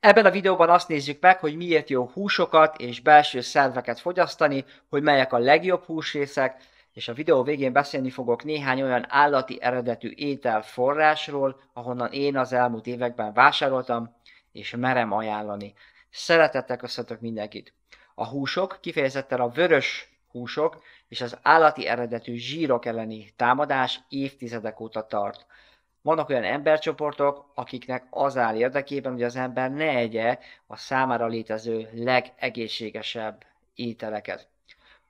Ebben a videóban azt nézzük meg, hogy miért jó húsokat és belső szerveket fogyasztani, hogy melyek a legjobb húsrészek, és a videó végén beszélni fogok néhány olyan állati eredetű étel forrásról, ahonnan én az elmúlt években vásároltam, és merem ajánlani. Szeretettel köszöntök mindenkit! A húsok, kifejezetten a vörös húsok és az állati eredetű zsírok elleni támadás évtizedek óta tart. Vannak olyan embercsoportok, akiknek az áll érdekében, hogy az ember ne egye a számára létező legegészségesebb ételeket.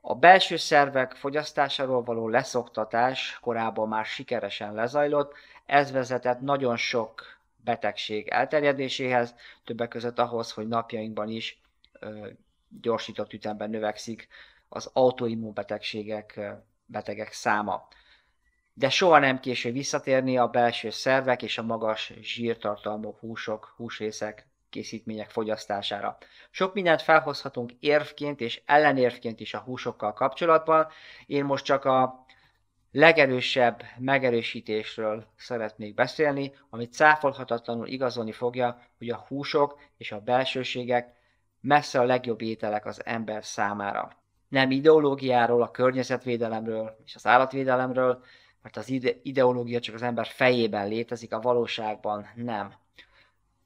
A belső szervek fogyasztásáról való leszoktatás korábban már sikeresen lezajlott, ez vezetett nagyon sok betegség elterjedéséhez, többek között ahhoz, hogy napjainkban is ö, gyorsított ütemben növekszik az autoimmun betegségek betegek száma de soha nem késő visszatérni a belső szervek és a magas zsírtartalmú húsok, húsrészek, készítmények fogyasztására. Sok mindent felhozhatunk érvként és ellenérvként is a húsokkal kapcsolatban. Én most csak a legerősebb megerősítésről szeretnék beszélni, amit cáfolhatatlanul igazolni fogja, hogy a húsok és a belsőségek messze a legjobb ételek az ember számára. Nem ideológiáról, a környezetvédelemről és az állatvédelemről, mert hát az ide- ideológia csak az ember fejében létezik, a valóságban nem.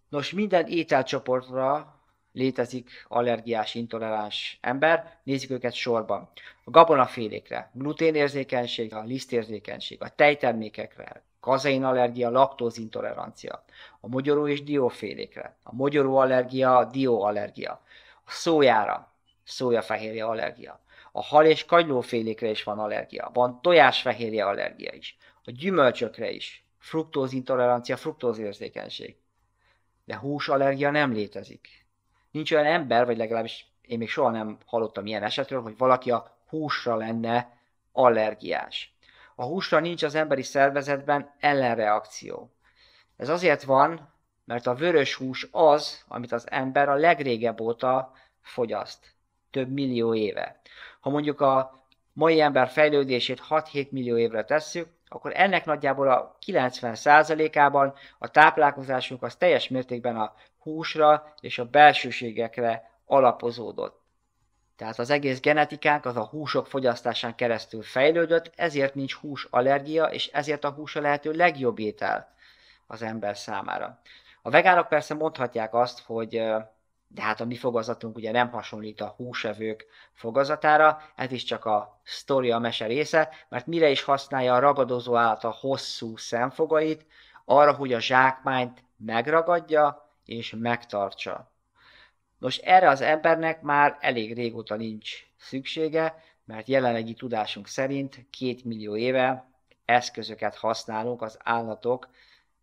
Nos, minden ételcsoportra létezik allergiás, intoleráns ember, nézzük őket sorban. A gabonafélékre, gluténérzékenység, a lisztérzékenység, a tejtermékekre, kazeinallergia, laktózintolerancia, a mogyoró és diófélékre, a mogyoró allergia, a dióallergia, a szójára, szójafehérje allergia, a hal és kagylófélékre is van allergia, van tojásfehérje allergia is, a gyümölcsökre is, fruktózintolerancia, fruktózérzékenység. De húsallergia nem létezik. Nincs olyan ember, vagy legalábbis én még soha nem hallottam ilyen esetről, hogy valaki a húsra lenne allergiás. A húsra nincs az emberi szervezetben ellenreakció. Ez azért van, mert a vörös hús az, amit az ember a legrégebb óta fogyaszt, több millió éve ha mondjuk a mai ember fejlődését 6-7 millió évre tesszük, akkor ennek nagyjából a 90%-ában a táplálkozásunk az teljes mértékben a húsra és a belsőségekre alapozódott. Tehát az egész genetikánk az a húsok fogyasztásán keresztül fejlődött, ezért nincs hús allergia, és ezért a hús a lehető legjobb étel az ember számára. A vegánok persze mondhatják azt, hogy de hát a mi fogazatunk ugye nem hasonlít a húsevők fogazatára, ez is csak a sztori a mese része, mert mire is használja a ragadozó állat a hosszú szemfogait, arra, hogy a zsákmányt megragadja és megtartsa. Nos, erre az embernek már elég régóta nincs szüksége, mert jelenlegi tudásunk szerint két millió éve eszközöket használunk az állatok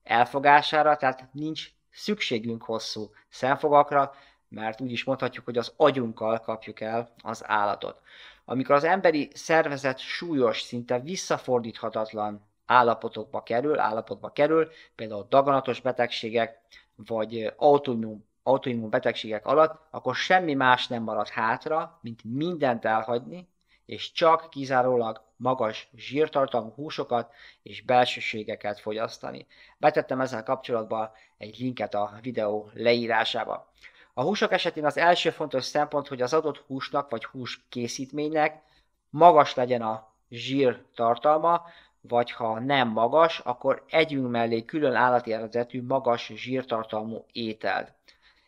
elfogására, tehát nincs szükségünk hosszú szemfogakra, mert úgy is mondhatjuk, hogy az agyunkkal kapjuk el az állatot. Amikor az emberi szervezet súlyos, szinte visszafordíthatatlan állapotokba kerül, állapotba kerül, például daganatos betegségek, vagy autoimmun, autoimmun betegségek alatt, akkor semmi más nem marad hátra, mint mindent elhagyni, és csak kizárólag magas zsírtartalmú húsokat és belsőségeket fogyasztani. Betettem ezzel kapcsolatban egy linket a videó leírásába. A húsok esetén az első fontos szempont, hogy az adott húsnak vagy hús készítménynek magas legyen a zsír tartalma, vagy ha nem magas, akkor együnk mellé külön állati eredetű magas zsírtartalmú ételt.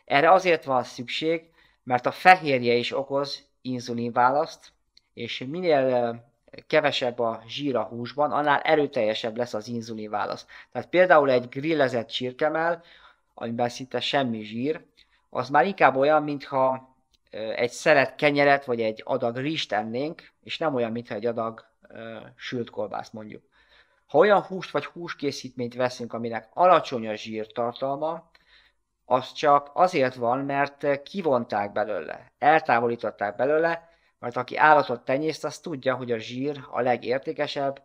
Erre azért van szükség, mert a fehérje is okoz inzulinválaszt, és minél kevesebb a zsír a húsban, annál erőteljesebb lesz az inzulinválasz. Tehát például egy grillezett csirkemel, amiben szinte semmi zsír, az már inkább olyan, mintha egy szelet kenyeret, vagy egy adag rizst ennénk, és nem olyan, mintha egy adag ö, sült kolbászt mondjuk. Ha olyan húst vagy húskészítményt veszünk, aminek alacsony a zsírtartalma, az csak azért van, mert kivonták belőle, eltávolították belőle, mert aki állatot tenyészt, az tudja, hogy a zsír a legértékesebb,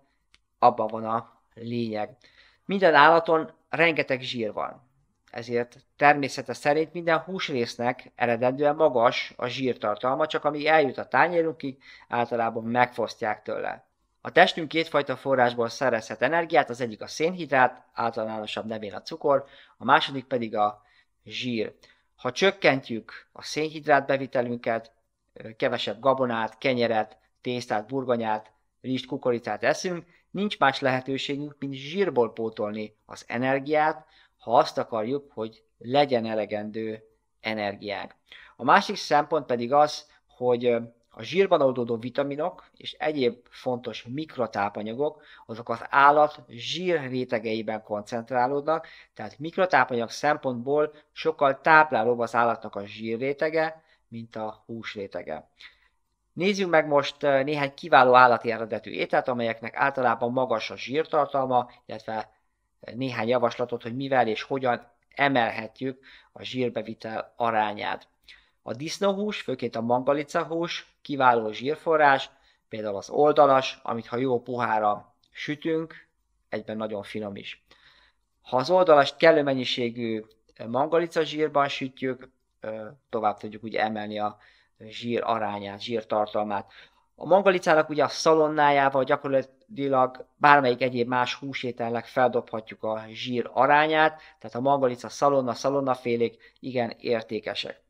abban van a lényeg. Minden állaton rengeteg zsír van. Ezért természete szerint minden húsrésznek eredendően magas a zsírtartalma, csak ami eljut a tányérunkig, általában megfosztják tőle. A testünk kétfajta forrásból szerezhet energiát, az egyik a szénhidrát, általánosabb nevén a cukor, a második pedig a zsír. Ha csökkentjük a szénhidrát bevitelünket, kevesebb gabonát, kenyeret, tésztát, burgonyát, rizst, kukoricát eszünk, nincs más lehetőségünk, mint zsírból pótolni az energiát, ha azt akarjuk, hogy legyen elegendő energiánk. A másik szempont pedig az, hogy a zsírban oldódó vitaminok és egyéb fontos mikrotápanyagok, azok az állat zsír rétegeiben koncentrálódnak, tehát mikrotápanyag szempontból sokkal táplálóbb az állatnak a zsír rétege, mint a hús rétege. Nézzük meg most néhány kiváló állati eredetű ételt, amelyeknek általában magas a zsírtartalma, illetve néhány javaslatot, hogy mivel és hogyan emelhetjük a zsírbevitel arányát. A disznóhús, főként a mangalicahús kiváló zsírforrás, például az oldalas, amit ha jó puhára sütünk, egyben nagyon finom is. Ha az oldalast kellő mennyiségű mangalica zsírban sütjük, tovább tudjuk ugye emelni a zsír arányát, zsírtartalmát. A mangalicának ugye a szalonnájával gyakorlatilag gyakorlatilag bármelyik egyéb más húsételnek feldobhatjuk a zsír arányát, tehát a mangalica, szalonna, szalonnafélék igen értékesek.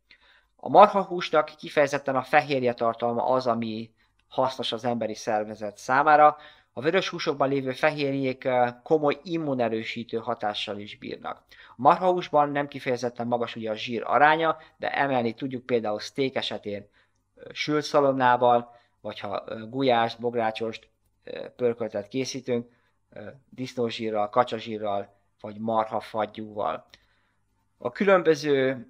A marhahúsnak kifejezetten a fehérje tartalma az, ami hasznos az emberi szervezet számára. A vörös húsokban lévő fehérjék eh, komoly immunerősítő hatással is bírnak. A marhahúsban nem kifejezetten magas ugye a zsír aránya, de emelni tudjuk például szték esetén eh, sült szalonnával, vagy ha eh, gulyást, bográcsost, pörköltet készítünk, disznózsírral, kacsazsírral, vagy marhafagyúval. A különböző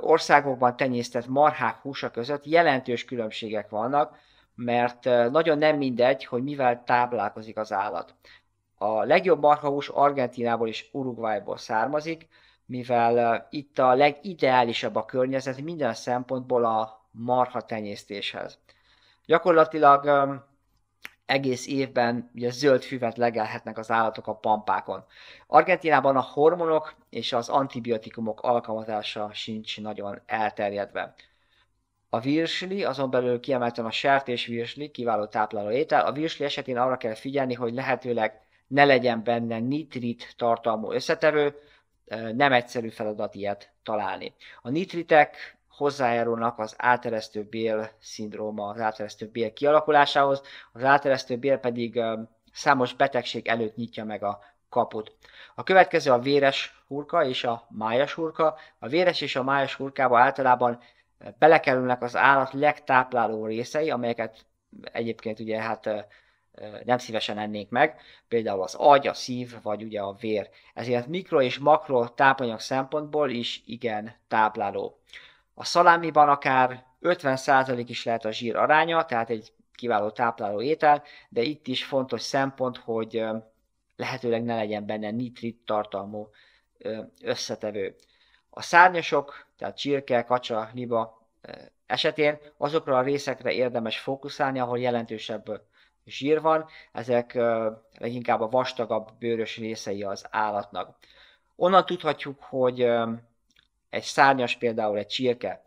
országokban tenyésztett marhák húsa között jelentős különbségek vannak, mert nagyon nem mindegy, hogy mivel táplálkozik az állat. A legjobb marhahús Argentinából és Uruguayból származik, mivel itt a legideálisabb a környezet minden szempontból a marha tenyésztéshez. Gyakorlatilag egész évben ugye zöld füvet legelhetnek az állatok a pampákon. Argentinában a hormonok és az antibiotikumok alkalmazása sincs nagyon elterjedve. A virsli, azon belül kiemelten a sertés virsli, kiváló tápláló étel. A virsli esetén arra kell figyelni, hogy lehetőleg ne legyen benne nitrit tartalmú összetevő, nem egyszerű feladat ilyet találni. A nitritek hozzájárulnak az áteresztő bél szindróma, az áteresztő bél kialakulásához, az áteresztő bél pedig számos betegség előtt nyitja meg a kaput. A következő a véres hurka és a májas hurka. A véres és a májas hurkába általában belekerülnek az állat legtápláló részei, amelyeket egyébként ugye hát nem szívesen ennénk meg, például az agy, a szív, vagy ugye a vér. Ezért mikro és makro tápanyag szempontból is igen tápláló. A szalámiban akár 50% is lehet a zsír aránya, tehát egy kiváló tápláló étel, de itt is fontos szempont, hogy lehetőleg ne legyen benne nitrit tartalmú összetevő. A szárnyasok, tehát csirke, kacsa, liba esetén azokra a részekre érdemes fókuszálni, ahol jelentősebb zsír van, ezek leginkább a vastagabb bőrös részei az állatnak. Onnan tudhatjuk, hogy egy szárnyas például egy csirke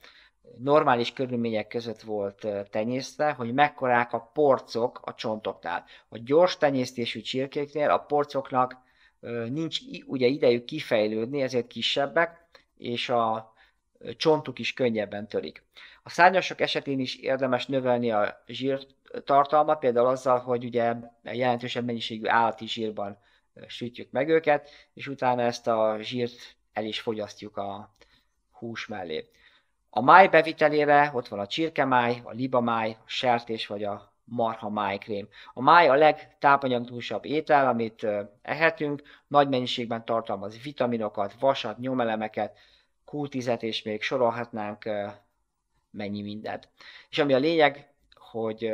normális körülmények között volt tenyésztve, hogy mekkorák a porcok a csontoknál. A gyors tenyésztésű csirkéknél a porcoknak nincs ugye idejük kifejlődni, ezért kisebbek, és a csontuk is könnyebben törik. A szárnyasok esetén is érdemes növelni a zsírtartalmat, például azzal, hogy ugye jelentősebb mennyiségű állati zsírban sütjük meg őket, és utána ezt a zsírt el is fogyasztjuk a, hús mellé. A máj bevitelére ott van a csirkemáj, a libamáj, a sertés vagy a marha májkrém. A máj a legtápanyagdúsabb étel, amit ehetünk, nagy mennyiségben tartalmaz vitaminokat, vasat, nyomelemeket, q és még sorolhatnánk mennyi mindent. És ami a lényeg, hogy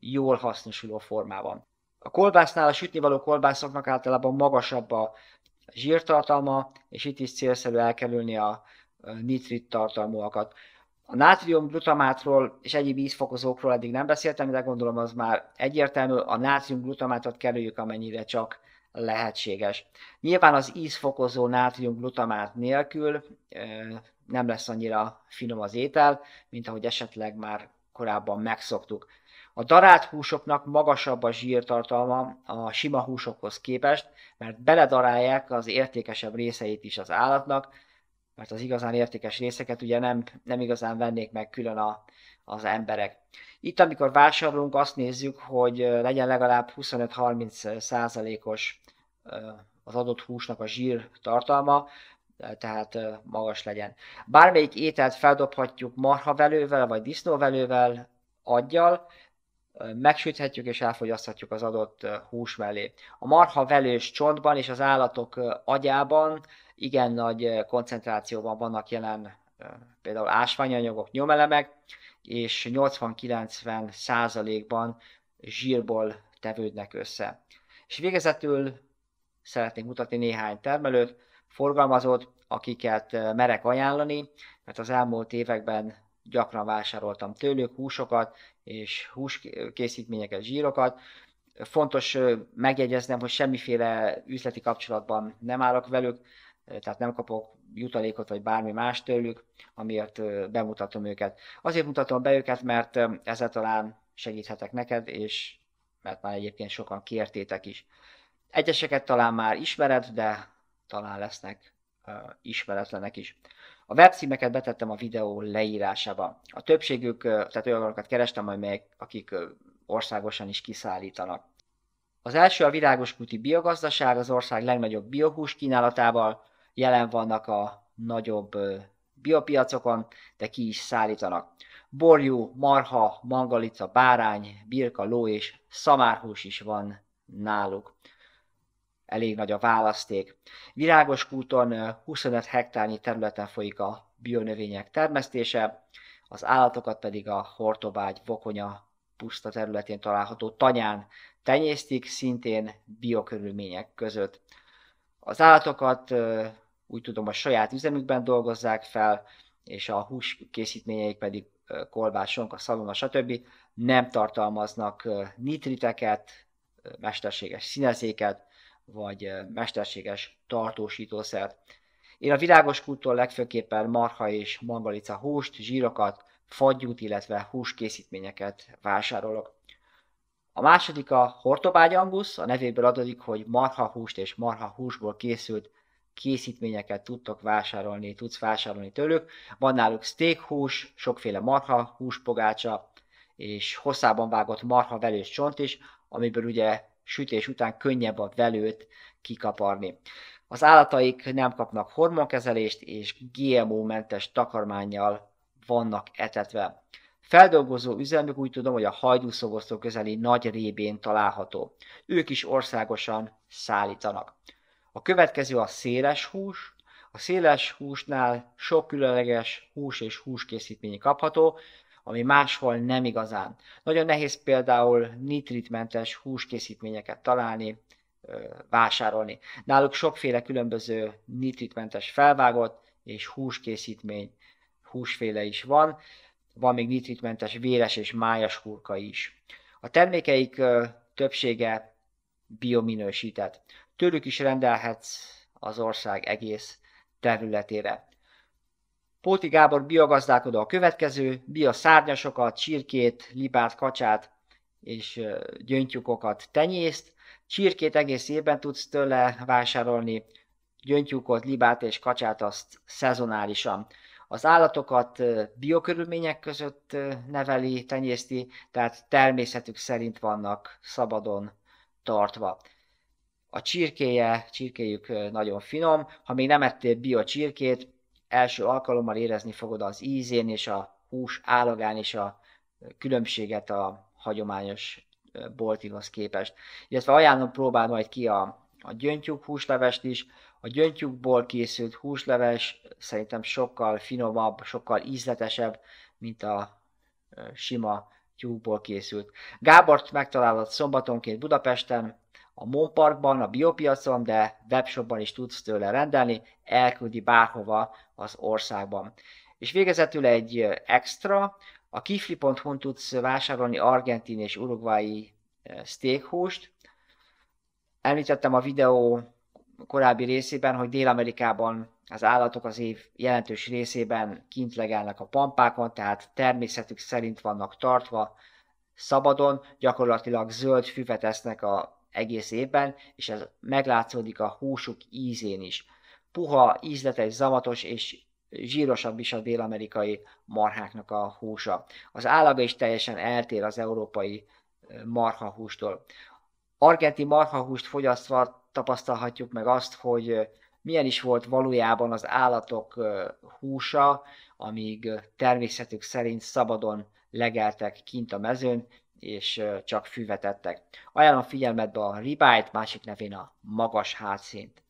jól hasznosuló formában. A kolbásznál a való kolbászoknak általában magasabb a zsírtartalma, és itt is célszerű elkerülni a nitrit tartalmúakat. A nátrium glutamátról és egyéb ízfokozókról eddig nem beszéltem, de gondolom az már egyértelmű, a nátrium glutamátot kerüljük amennyire csak lehetséges. Nyilván az ízfokozó nátrium glutamát nélkül nem lesz annyira finom az étel, mint ahogy esetleg már korábban megszoktuk. A darált húsoknak magasabb a zsírtartalma a sima húsokhoz képest, mert beledarálják az értékesebb részeit is az állatnak, mert az igazán értékes részeket ugye nem, nem igazán vennék meg külön a, az emberek. Itt, amikor vásárolunk, azt nézzük, hogy legyen legalább 25-30 százalékos az adott húsnak a zsír tartalma, tehát magas legyen. Bármelyik ételt feldobhatjuk marhavelővel, vagy disznóvelővel, aggyal, megsüthetjük és elfogyaszthatjuk az adott hús mellé. A marhavelős csontban és az állatok agyában igen nagy koncentrációban vannak jelen például ásványanyagok, nyomelemek, és 80-90 százalékban zsírból tevődnek össze. És végezetül szeretnék mutatni néhány termelőt, forgalmazót, akiket merek ajánlani, mert az elmúlt években gyakran vásároltam tőlük húsokat és húskészítményeket, zsírokat. Fontos megjegyeznem, hogy semmiféle üzleti kapcsolatban nem állok velük, tehát nem kapok jutalékot vagy bármi más tőlük, amiért bemutatom őket. Azért mutatom be őket, mert ezzel talán segíthetek neked, és mert már egyébként sokan kértétek is. Egyeseket talán már ismered, de talán lesznek uh, ismeretlenek is. A webcímeket betettem a videó leírásába. A többségük, tehát olyanokat kerestem, amelyek, akik országosan is kiszállítanak. Az első a virágos kuti biogazdaság, az ország legnagyobb biohús kínálatával, jelen vannak a nagyobb biopiacokon, de ki is szállítanak. Borjú, marha, mangalica, bárány, birka, ló és szamárhús is van náluk. Elég nagy a választék. Virágos kúton 25 hektárnyi területen folyik a bionövények termesztése, az állatokat pedig a hortobágy, vokonya puszta területén található tanyán tenyésztik, szintén biokörülmények között. Az állatokat úgy tudom, a saját üzemükben dolgozzák fel, és a hús készítményeik pedig kolbásonk, a szalona, stb. nem tartalmaznak nitriteket, mesterséges színezéket, vagy mesterséges tartósítószert. Én a világos kultól legfőképpen marha és mangalica húst, zsírokat, fagyút, illetve hús készítményeket vásárolok. A második a hortobágy angusz, a nevéből adódik, hogy marha húst és marha húsból készült készítményeket tudtok vásárolni, tudsz vásárolni tőlük. Van náluk steakhús, sokféle marha, húspogácsa, és hosszában vágott marha velős csont is, amiből ugye sütés után könnyebb a velőt kikaparni. Az állataik nem kapnak hormonkezelést, és GMO-mentes takarmányjal vannak etetve. Feldolgozó üzemük úgy tudom, hogy a hajdúszogosztó közeli nagy rébén található. Ők is országosan szállítanak. A következő a széles hús. A széles húsnál sok különleges hús és húskészítmény kapható, ami máshol nem igazán. Nagyon nehéz például nitritmentes húskészítményeket találni, vásárolni. Náluk sokféle különböző nitritmentes felvágott és húskészítmény húsféle is van, van még nitritmentes véres és májas hurka is. A termékeik többsége biominősített. Tőlük is rendelhetsz az ország egész területére. Póti Gábor biogazdálkodó a következő, bia szárnyasokat, csirkét, libát, kacsát és gyöngytyúkokat tenyészt. Csirkét egész évben tudsz tőle vásárolni, gyöngytyúkot, libát és kacsát azt szezonálisan. Az állatokat biokörülmények között neveli, tenyészti, tehát természetük szerint vannak szabadon tartva. A csirkéje, csirkéjük nagyon finom, ha még nem ettél bio csirkét, első alkalommal érezni fogod az ízén és a hús állagán és a különbséget a hagyományos boltihoz képest. Illetve ajánlom próbálni, majd ki a, a gyöngytyúk húslevest is. A gyöngytyúkból készült húsleves szerintem sokkal finomabb, sokkal ízletesebb, mint a sima tyúkból készült. Gábort megtalálod szombatonként Budapesten, a Monparkban, a biopiacon, de webshopban is tudsz tőle rendelni, elküldi bárhova az országban. És végezetül egy extra, a kiflihu tudsz vásárolni argentin és uruguayi e, steakhúst. Említettem a videó korábbi részében, hogy Dél-Amerikában az állatok az év jelentős részében kint legelnek a pampákon, tehát természetük szerint vannak tartva, szabadon, gyakorlatilag zöld füvet esznek a egész évben, és ez meglátszódik a húsuk ízén is. Puha, ízletes, zavatos és zsírosabb is a dél-amerikai marháknak a húsa. Az állaga is teljesen eltér az európai marhahústól. Argenti marhahúst fogyasztva tapasztalhatjuk meg azt, hogy milyen is volt valójában az állatok húsa, amíg természetük szerint szabadon legeltek kint a mezőn, és csak füvetettek. Ajánlom figyelmetbe a ribájt, másik nevén a magas hátszint.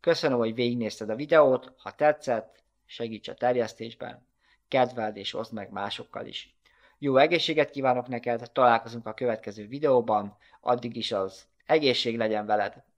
Köszönöm, hogy végignézted a videót, ha tetszett, segíts a terjesztésben, kedveld és oszd meg másokkal is. Jó egészséget kívánok neked, találkozunk a következő videóban, addig is az egészség legyen veled,